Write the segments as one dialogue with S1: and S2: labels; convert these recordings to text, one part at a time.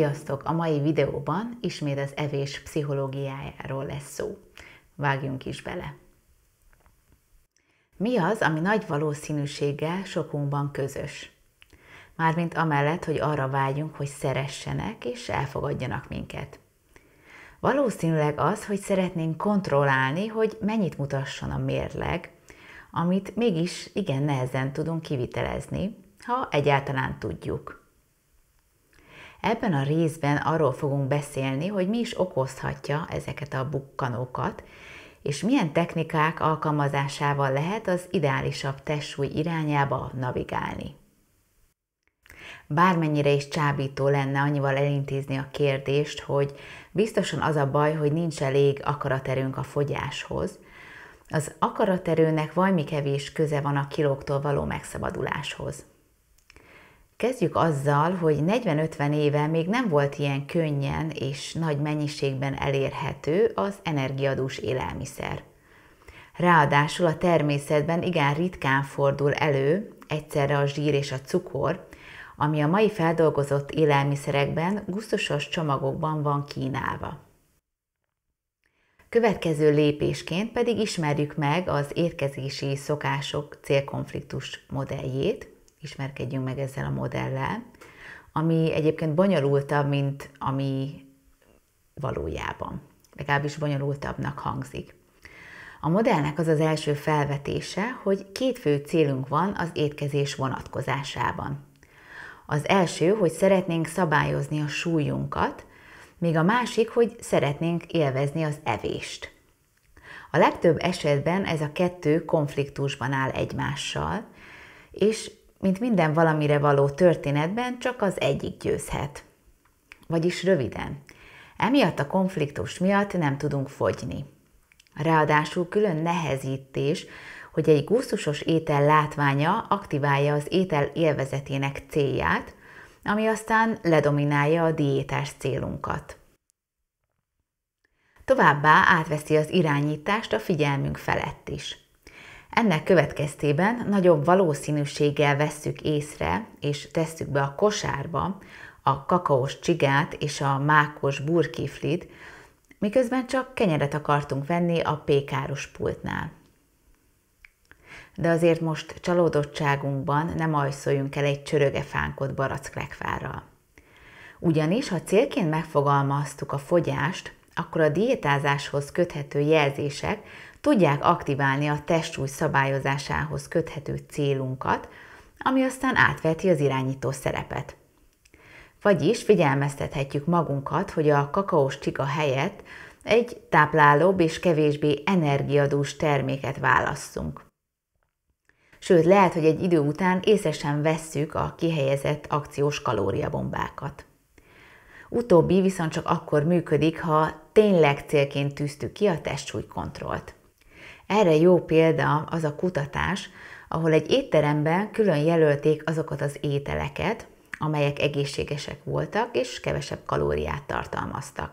S1: Sziasztok! A mai videóban ismét az evés pszichológiájáról lesz szó. Vágjunk is bele! Mi az, ami nagy valószínűséggel sokunkban közös? Mármint amellett, hogy arra vágyunk, hogy szeressenek és elfogadjanak minket. Valószínűleg az, hogy szeretnénk kontrollálni, hogy mennyit mutasson a mérleg, amit mégis igen nehezen tudunk kivitelezni, ha egyáltalán tudjuk – Ebben a részben arról fogunk beszélni, hogy mi is okozhatja ezeket a bukkanókat, és milyen technikák alkalmazásával lehet az ideálisabb testsúly irányába navigálni. Bármennyire is csábító lenne annyival elintézni a kérdést, hogy biztosan az a baj, hogy nincs elég akaraterőnk a fogyáshoz. Az akaraterőnek valami kevés köze van a kilóktól való megszabaduláshoz. Kezdjük azzal, hogy 40-50 éve még nem volt ilyen könnyen és nagy mennyiségben elérhető az energiadús élelmiszer. Ráadásul a természetben igen ritkán fordul elő egyszerre a zsír és a cukor, ami a mai feldolgozott élelmiszerekben gusztusos csomagokban van kínálva. Következő lépésként pedig ismerjük meg az étkezési szokások célkonfliktus modelljét, ismerkedjünk meg ezzel a modellel, ami egyébként bonyolultabb, mint ami valójában. Legalábbis bonyolultabbnak hangzik. A modellnek az az első felvetése, hogy két fő célunk van az étkezés vonatkozásában. Az első, hogy szeretnénk szabályozni a súlyunkat, míg a másik, hogy szeretnénk élvezni az evést. A legtöbb esetben ez a kettő konfliktusban áll egymással, és mint minden valamire való történetben csak az egyik győzhet. Vagyis röviden, emiatt a konfliktus miatt nem tudunk fogyni. Ráadásul külön nehezítés, hogy egy gusztusos étel látványa aktiválja az étel élvezetének célját, ami aztán ledominálja a diétás célunkat. Továbbá átveszi az irányítást a figyelmünk felett is. Ennek következtében nagyobb valószínűséggel vesszük észre és tesszük be a kosárba a kakaós csigát és a mákos burkiflit, miközben csak kenyeret akartunk venni a pékáros pultnál. De azért most csalódottságunkban nem ajszoljunk el egy csörögefánkot barackrekvárral. Ugyanis, ha célként megfogalmaztuk a fogyást, akkor a diétázáshoz köthető jelzések tudják aktiválni a testúj szabályozásához köthető célunkat, ami aztán átveti az irányító szerepet. Vagyis figyelmeztethetjük magunkat, hogy a kakaós csiga helyett egy táplálóbb és kevésbé energiadús terméket válasszunk. Sőt, lehet, hogy egy idő után észesen vesszük a kihelyezett akciós kalóriabombákat. Utóbbi viszont csak akkor működik, ha tényleg célként tűztük ki a testsúlykontrollt. Erre jó példa az a kutatás, ahol egy étteremben külön jelölték azokat az ételeket, amelyek egészségesek voltak és kevesebb kalóriát tartalmaztak.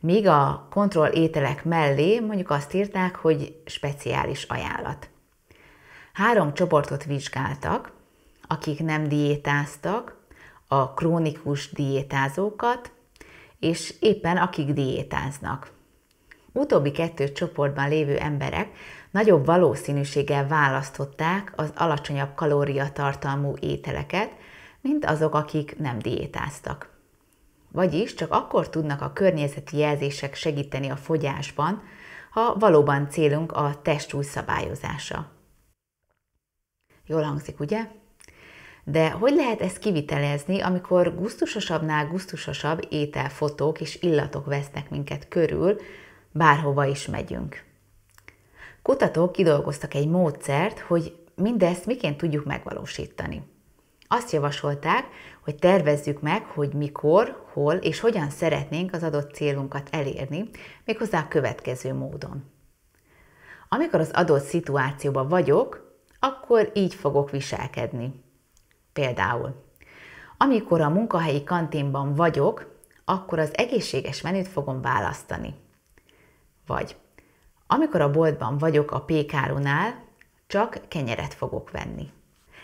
S1: Míg a kontroll ételek mellé mondjuk azt írták, hogy speciális ajánlat. Három csoportot vizsgáltak, akik nem diétáztak, a krónikus diétázókat, és éppen akik diétáznak utóbbi kettő csoportban lévő emberek nagyobb valószínűséggel választották az alacsonyabb kalóriatartalmú ételeket, mint azok, akik nem diétáztak. Vagyis csak akkor tudnak a környezeti jelzések segíteni a fogyásban, ha valóban célunk a testúj szabályozása. Jól hangzik, ugye? De hogy lehet ezt kivitelezni, amikor guztusosabbnál guztusosabb ételfotók és illatok vesznek minket körül, bárhova is megyünk. Kutatók kidolgoztak egy módszert, hogy mindezt miként tudjuk megvalósítani. Azt javasolták, hogy tervezzük meg, hogy mikor, hol és hogyan szeretnénk az adott célunkat elérni, méghozzá a következő módon. Amikor az adott szituációban vagyok, akkor így fogok viselkedni. Például, amikor a munkahelyi kantinban vagyok, akkor az egészséges menüt fogom választani. Vagy amikor a boltban vagyok a pékárunál, csak kenyeret fogok venni.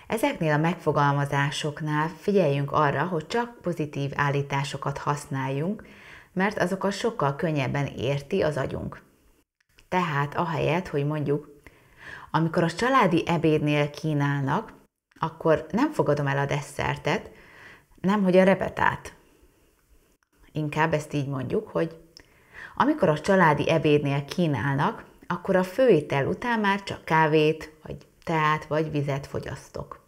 S1: Ezeknél a megfogalmazásoknál figyeljünk arra, hogy csak pozitív állításokat használjunk, mert azokat sokkal könnyebben érti az agyunk. Tehát ahelyett, hogy mondjuk, amikor a családi ebédnél kínálnak, akkor nem fogadom el a desszertet, nem hogy a repetát. Inkább ezt így mondjuk, hogy amikor a családi ebédnél kínálnak, akkor a főétel után már csak kávét, vagy teát, vagy vizet fogyasztok.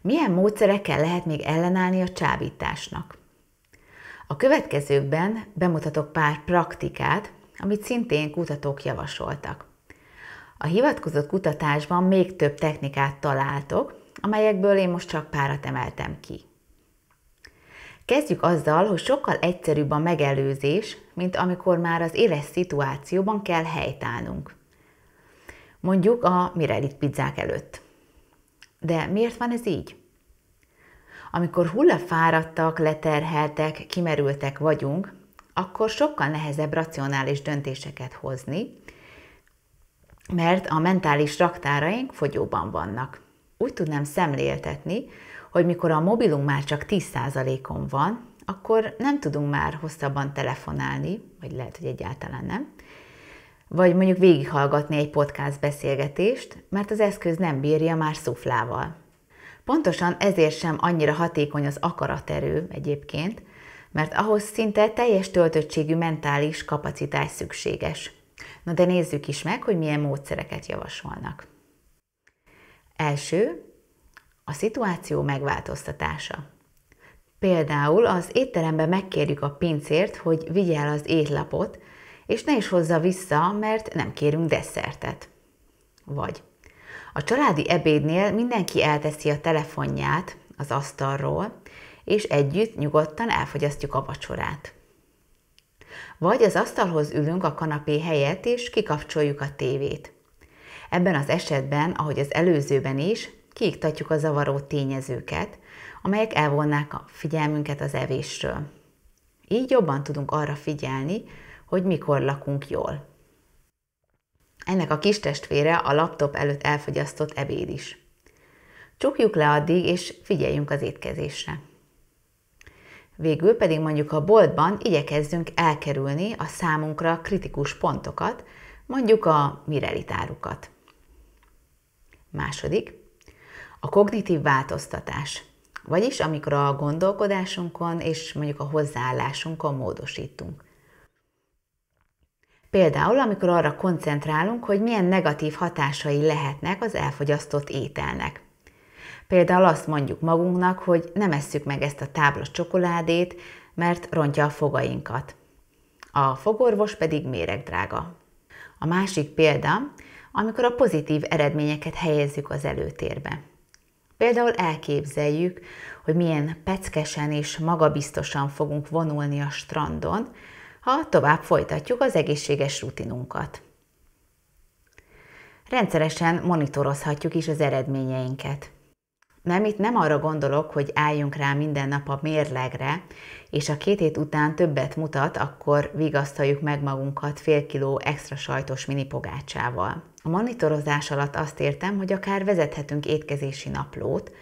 S1: Milyen módszerekkel lehet még ellenállni a csábításnak? A következőkben bemutatok pár praktikát, amit szintén kutatók javasoltak. A hivatkozott kutatásban még több technikát találtok, amelyekből én most csak párat emeltem ki. Kezdjük azzal, hogy sokkal egyszerűbb a megelőzés, mint amikor már az éles szituációban kell helytállnunk. Mondjuk a Mirelit pizzák előtt. De miért van ez így? Amikor hullafáradtak, leterheltek, kimerültek vagyunk, akkor sokkal nehezebb racionális döntéseket hozni, mert a mentális raktáraink fogyóban vannak. Úgy tudnám szemléltetni, hogy mikor a mobilunk már csak 10%-on van, akkor nem tudunk már hosszabban telefonálni, vagy lehet, hogy egyáltalán nem, vagy mondjuk végighallgatni egy podcast beszélgetést, mert az eszköz nem bírja már szuflával. Pontosan ezért sem annyira hatékony az akaraterő egyébként, mert ahhoz szinte teljes töltöttségű mentális kapacitás szükséges. Na de nézzük is meg, hogy milyen módszereket javasolnak. Első, a szituáció megváltoztatása. Például az étteremben megkérjük a pincért, hogy vigye el az étlapot, és ne is hozza vissza, mert nem kérünk desszertet. Vagy a családi ebédnél mindenki elteszi a telefonját az asztalról, és együtt nyugodtan elfogyasztjuk a vacsorát. Vagy az asztalhoz ülünk a kanapé helyett, és kikapcsoljuk a tévét. Ebben az esetben, ahogy az előzőben is, kiiktatjuk a zavaró tényezőket, amelyek elvonnák a figyelmünket az evésről. Így jobban tudunk arra figyelni, hogy mikor lakunk jól. Ennek a kis testvére a laptop előtt elfogyasztott ebéd is. Csukjuk le addig, és figyeljünk az étkezésre. Végül pedig mondjuk a boltban igyekezzünk elkerülni a számunkra kritikus pontokat, mondjuk a mirelitárukat. Második, a kognitív változtatás. Vagyis amikor a gondolkodásunkon és mondjuk a hozzáállásunkon módosítunk. Például, amikor arra koncentrálunk, hogy milyen negatív hatásai lehetnek az elfogyasztott ételnek. Például azt mondjuk magunknak, hogy nem esszük meg ezt a tábla csokoládét, mert rontja a fogainkat. A fogorvos pedig méregdrága. A másik példa, amikor a pozitív eredményeket helyezzük az előtérbe. Például elképzeljük, hogy milyen peckesen és magabiztosan fogunk vonulni a strandon, ha tovább folytatjuk az egészséges rutinunkat. Rendszeresen monitorozhatjuk is az eredményeinket nem, itt nem arra gondolok, hogy álljunk rá minden nap a mérlegre, és a két hét után többet mutat, akkor vigasztaljuk meg magunkat fél kiló extra sajtos mini pogácsával. A monitorozás alatt azt értem, hogy akár vezethetünk étkezési naplót,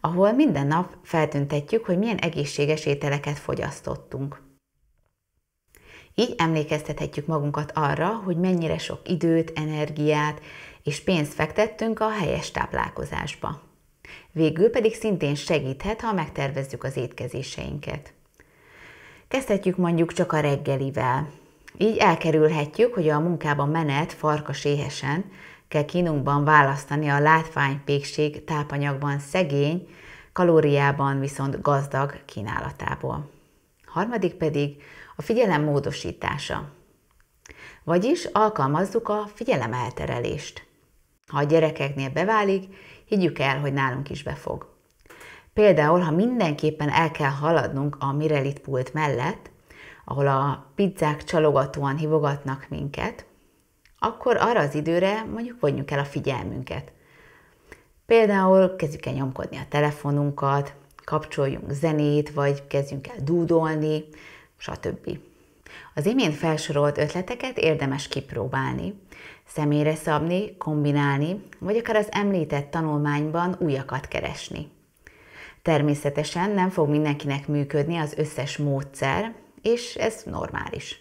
S1: ahol minden nap feltüntetjük, hogy milyen egészséges ételeket fogyasztottunk. Így emlékeztethetjük magunkat arra, hogy mennyire sok időt, energiát és pénzt fektettünk a helyes táplálkozásba. Végül pedig szintén segíthet, ha megtervezzük az étkezéseinket. Kezdhetjük mondjuk csak a reggelivel. Így elkerülhetjük, hogy a munkában menet farkas éhesen kell kínunkban választani a látványpékség tápanyagban szegény, kalóriában viszont gazdag kínálatából. Harmadik pedig a figyelem módosítása. Vagyis alkalmazzuk a figyelemelterelést. Ha a gyerekeknél beválik, higgyük el, hogy nálunk is befog. Például, ha mindenképpen el kell haladnunk a Mirelit pult mellett, ahol a pizzák csalogatóan hívogatnak minket, akkor arra az időre mondjuk vonjuk el a figyelmünket. Például kezdjük el nyomkodni a telefonunkat, kapcsoljunk zenét, vagy kezdjünk el dúdolni, stb. Az imént felsorolt ötleteket érdemes kipróbálni, személyre szabni, kombinálni, vagy akár az említett tanulmányban újakat keresni. Természetesen nem fog mindenkinek működni az összes módszer, és ez normális.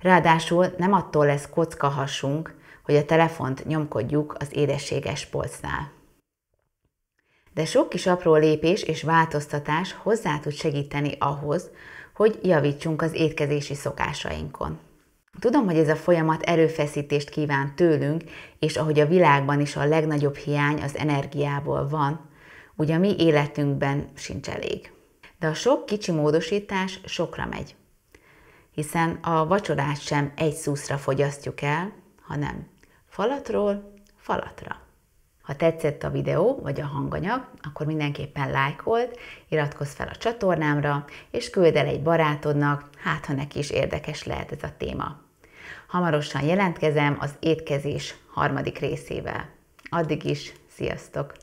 S1: Ráadásul nem attól lesz kocka hasunk, hogy a telefont nyomkodjuk az édességes polcnál. De sok kis apró lépés és változtatás hozzá tud segíteni ahhoz, hogy javítsunk az étkezési szokásainkon. Tudom, hogy ez a folyamat erőfeszítést kíván tőlünk, és ahogy a világban is a legnagyobb hiány az energiából van, ugye a mi életünkben sincs elég. De a sok kicsi módosítás sokra megy. Hiszen a vacsorát sem egy szuszra fogyasztjuk el, hanem falatról falatra. Ha tetszett a videó vagy a hanganyag, akkor mindenképpen lájkold, iratkozz fel a csatornámra, és küld el egy barátodnak, hát ha neki is érdekes lehet ez a téma. Hamarosan jelentkezem az étkezés harmadik részével. Addig is, sziasztok!